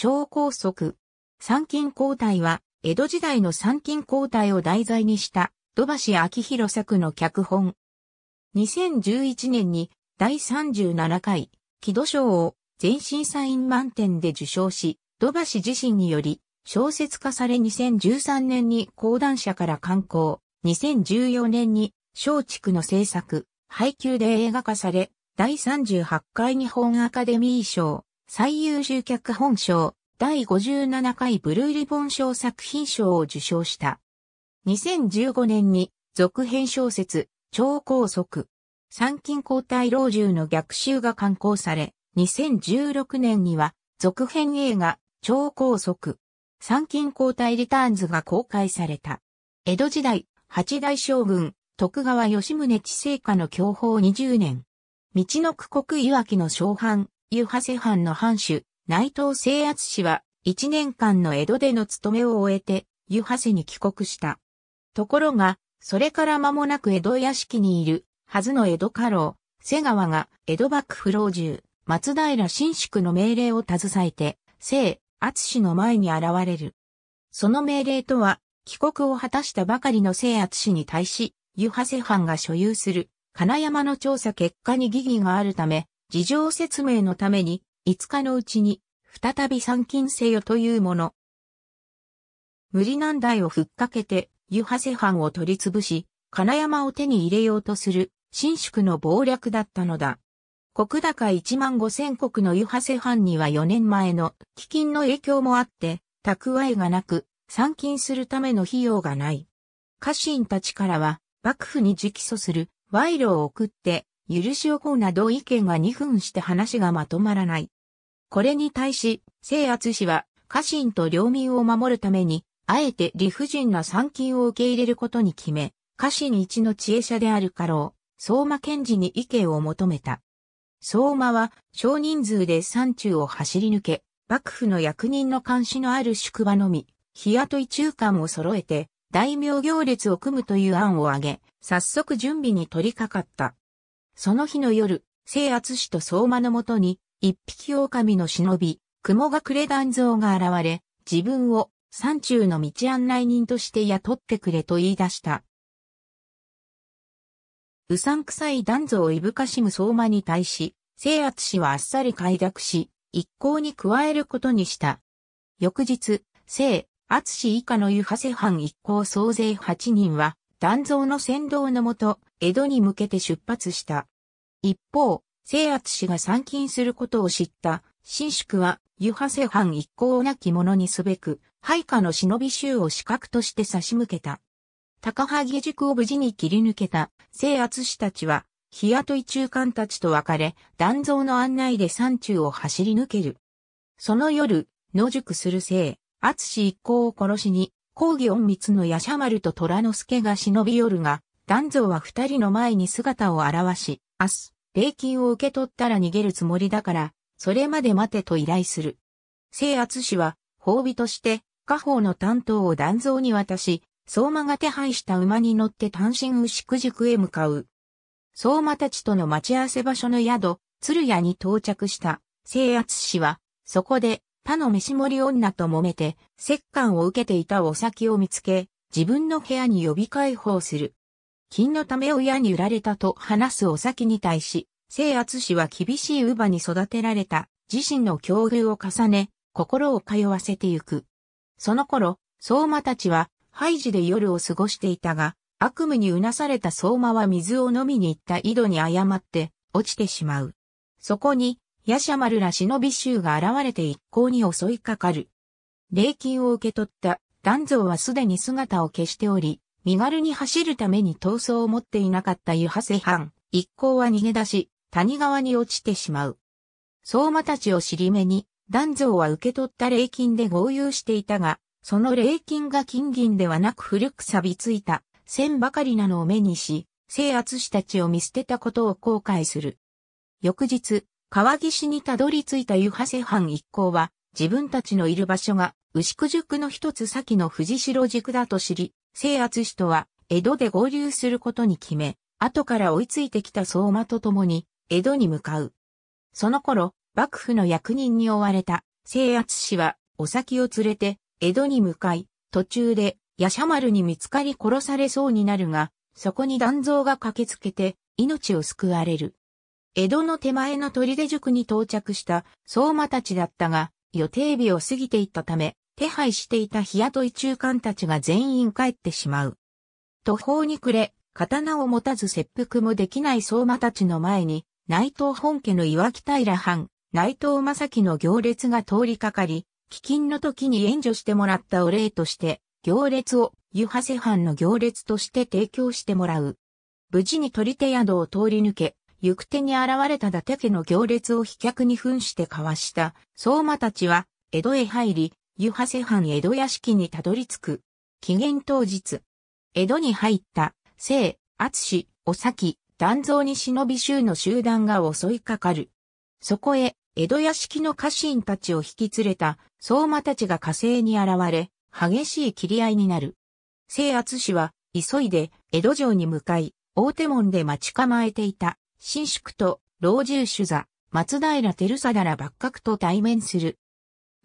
超高速。参勤交代は、江戸時代の参勤交代を題材にした、土橋昭弘作の脚本。2011年に、第37回、木戸賞を、全審査員満点で受賞し、土橋自身により、小説化され2013年に講談社から刊行、2014年に、松竹の制作、配給で映画化され、第38回日本アカデミー賞、最優秀脚本賞、第57回ブルーリボン賞作品賞を受賞した。2015年に続編小説、超高速、参勤交代老中の逆襲が刊行され、2016年には続編映画、超高速、参勤交代リターンズが公開された。江戸時代、八大将軍、徳川吉宗治世家の享保20年。道の区国いわきの小藩、湯長藩の藩主、内藤清圧氏は、一年間の江戸での務めを終えて、湯セに帰国した。ところが、それから間もなく江戸屋敷にいる、はずの江戸家老、瀬川が江戸幕府老中、松平新宿の命令を携えて、清、敦氏の前に現れる。その命令とは、帰国を果たしたばかりの清厚氏に対し、湯長藩が所有する、金山の調査結果に疑義があるため、事情説明のために、5日のうちに、再び参勤せよというもの。無理難題をふっかけて、湯波瀬藩を取り潰し、金山を手に入れようとする、新宿の謀略だったのだ。国高1万5千国の湯波瀬藩には4年前の飢饉の影響もあって、蓄えがなく、参勤するための費用がない。家臣たちからは、幕府に直訴する賄賂を送って、許しをこうなど意見が2分して話がまとまらない。これに対し、聖圧氏は、家臣と領民を守るために、あえて理不尽な参勤を受け入れることに決め、家臣一の知恵者である家老、相馬賢治に意見を求めた。相馬は少人数で山中を走り抜け、幕府の役人の監視のある宿場のみ、日雇い中間を揃えて、大名行列を組むという案を挙げ、早速準備に取り掛かった。その日の夜、聖厚氏と相馬のもとに、一匹狼の忍び、雲隠れ断像が現れ、自分を山中の道案内人として雇ってくれと言い出した。うさんくさい像をいぶかしむ相馬に対し、聖圧氏はあっさり快諾し、一向に加えることにした。翌日、聖、厚氏以下の湯長瀬藩一行総勢8人は、団像の先導のもと、江戸に向けて出発した。一方、清圧氏が参勤することを知った、新宿は、湯派瀬藩一行を亡き者にすべく、配下の忍び衆を資格として差し向けた。高萩塾を無事に切り抜けた、清圧氏たちは、日雇い中間たちと別れ、断蔵の案内で山中を走り抜ける。その夜、野宿する清、厚氏一行を殺しに、抗議隠密の夜叉丸と虎之助が忍び寄るが、男像は二人の前に姿を現し、明日、礼金を受け取ったら逃げるつもりだから、それまで待てと依頼する。聖圧氏は、褒美として、家宝の担当を断蔵に渡し、相馬が手配した馬に乗って単身牛久塾へ向かう。相馬たちとの待ち合わせ場所の宿、鶴屋に到着した聖圧氏は、そこで他の飯盛り女と揉めて、折棺を受けていたお先を見つけ、自分の部屋に呼び解放する。金のため親に売られたと話すお先に対し、聖厚氏は厳しい乳母に育てられた自身の境遇を重ね、心を通わせてゆく。その頃、相馬たちは、ハイジで夜を過ごしていたが、悪夢にうなされた相馬は水を飲みに行った井戸に誤って落ちてしまう。そこに、ヤシャマルら忍び衆が現れて一向に襲いかかる。霊金を受け取った男像はすでに姿を消しており、身軽に走るために闘争を持っていなかった湯長瀬藩、一行は逃げ出し、谷川に落ちてしまう。相馬たちを尻目に、男蔵は受け取った礼金で合流していたが、その礼金が金銀ではなく古く錆びついた、線ばかりなのを目にし、制圧したちを見捨てたことを後悔する。翌日、川岸にたどり着いた湯長瀬藩一行は、自分たちのいる場所が、牛久塾の一つ先の藤代塾だと知り、聖圧氏とは、江戸で合流することに決め、後から追いついてきた相馬と共に、江戸に向かう。その頃、幕府の役人に追われた、聖圧氏は、お先を連れて、江戸に向かい、途中で、夜叉丸に見つかり殺されそうになるが、そこに断蔵が駆けつけて、命を救われる。江戸の手前の砦塾に到着した相馬たちだったが、予定日を過ぎていったため、手配していた日雇い中間たちが全員帰ってしまう。途方に暮れ、刀を持たず切腹もできない相馬たちの前に、内藤本家の岩木平藩、内藤正樹の行列が通りかかり、飢饉の時に援助してもらったお礼として、行列を湯長藩の行列として提供してもらう。無事に取手宿を通り抜け、行く手に現れた伊達家の行列を飛脚に噴して交わした、相馬たちは、江戸へ入り、湯長瀬藩江戸屋敷にたどり着く。紀元当日。江戸に入った、聖、厚志、お先、断蔵に忍び衆の集団が襲いかかる。そこへ、江戸屋敷の家臣たちを引き連れた、相馬たちが火星に現れ、激しい切り合いになる。聖厚氏は、急いで、江戸城に向かい、大手門で待ち構えていた、新宿と、老中主座、松平照貞ら幕閣と対面する。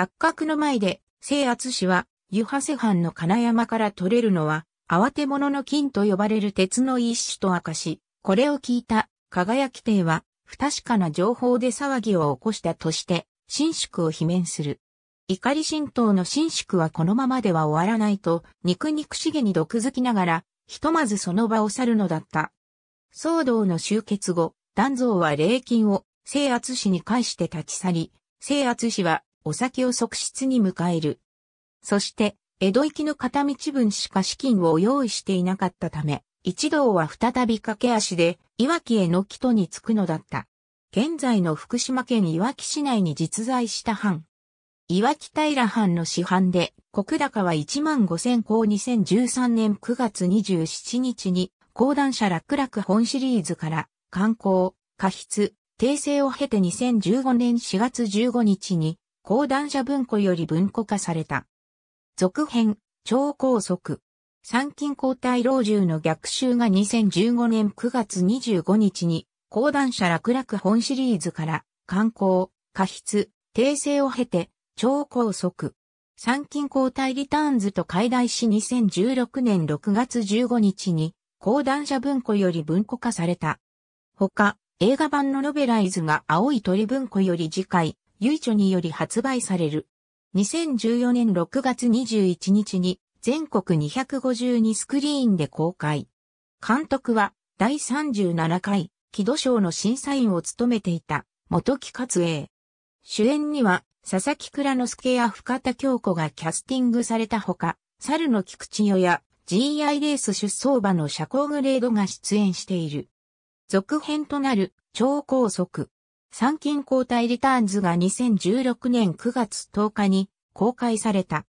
幕閣の前で、聖圧氏は、湯長瀬藩の金山から取れるのは、慌て者の金と呼ばれる鉄の一種と明かし、これを聞いた、輝き帝は、不確かな情報で騒ぎを起こしたとして、新宿を罷免する。怒り神道の新宿はこのままでは終わらないと、肉肉しげに毒づきながら、ひとまずその場を去るのだった。騒動の終結後、断蔵は霊金を、聖圧氏に返して立ち去り、聖圧氏はお酒を側室に迎える。そして、江戸行きの片道分しか資金を用意していなかったため、一同は再び駆け足で、いわきへの木戸に着くのだった。現在の福島県いわき市内に実在した藩。いわき平藩の市藩で、国高は1万5000校2013年9月27日に、講談社楽楽本シリーズから、観光、過筆、訂正を経て2015年4月15日に、講談社文庫より文庫化された。続編、超高速。参勤交代老中の逆襲が2015年9月25日に、講談社楽々本シリーズから、観光、過失、訂正を経て、超高速。参勤交代リターンズと解題し2016年6月15日に、講談社文庫より文庫化された。他、映画版のノベライズが青い鳥文庫より次回、ゆいちょにより発売される。2014年6月21日に全国252スクリーンで公開。監督は第37回木戸賞の審査員を務めていた元木勝栄。主演には佐々木倉之助や深田京子がキャスティングされたほか、猿の菊池代や GI レース出走馬の社交グレードが出演している。続編となる超高速参勤交代リターンズが2016年9月10日に公開された。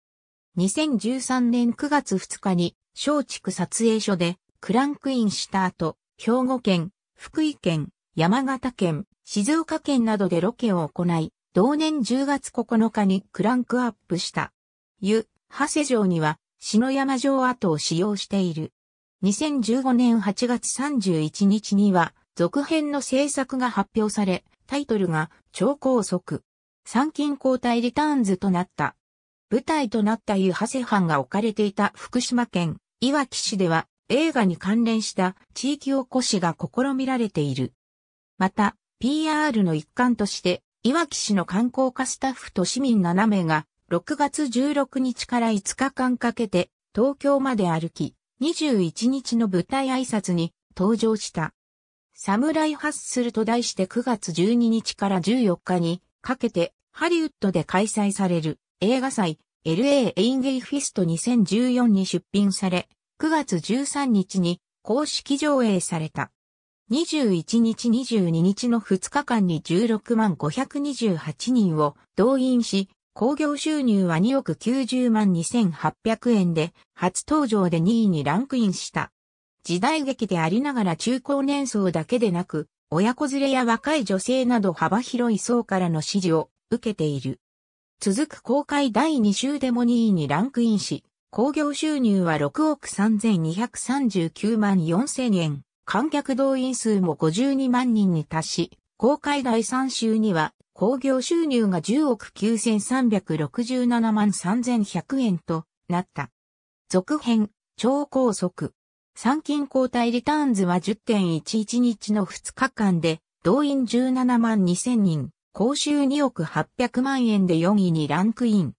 2013年9月2日に松竹撮影所でクランクインした後、兵庫県、福井県、山形県、静岡県などでロケを行い、同年10月9日にクランクアップした。湯、長谷城には、篠山城跡を使用している。2015年8月31日には、続編の制作が発表され、タイトルが超高速、参勤交代リターンズとなった。舞台となった湯長谷藩が置かれていた福島県いわき市では映画に関連した地域おこしが試みられている。また、PR の一環として、いわき市の観光課スタッフと市民7名が、6月16日から5日間かけて、東京まで歩き、21日の舞台挨拶に登場した。サムライハッスルと題して9月12日から14日にかけてハリウッドで開催される映画祭 LA エインゲイフィスト2014に出品され、9月13日に公式上映された。21日22日の2日間に16万528人を動員し、興行収入は2億90万2800円で、初登場で2位にランクインした。時代劇でありながら中高年層だけでなく、親子連れや若い女性など幅広い層からの支持を受けている。続く公開第2週でも2位にランクインし、興行収入は6億3239万4000円、観客動員数も52万人に達し、公開第3週には、興行収入が10億9367万3100円となった。続編、超高速。参勤交代リターンズは10.11日の2日間で、動員17万2000人、講習2億800万円で4位にランクイン。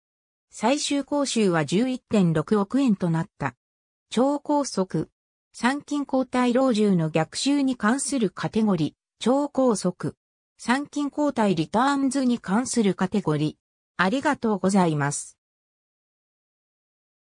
最終講習は11.6億円となった。超高速。参勤交代老中の逆襲に関するカテゴリー、超高速。参勤交代リターンズに関するカテゴリー。ありがとうございます。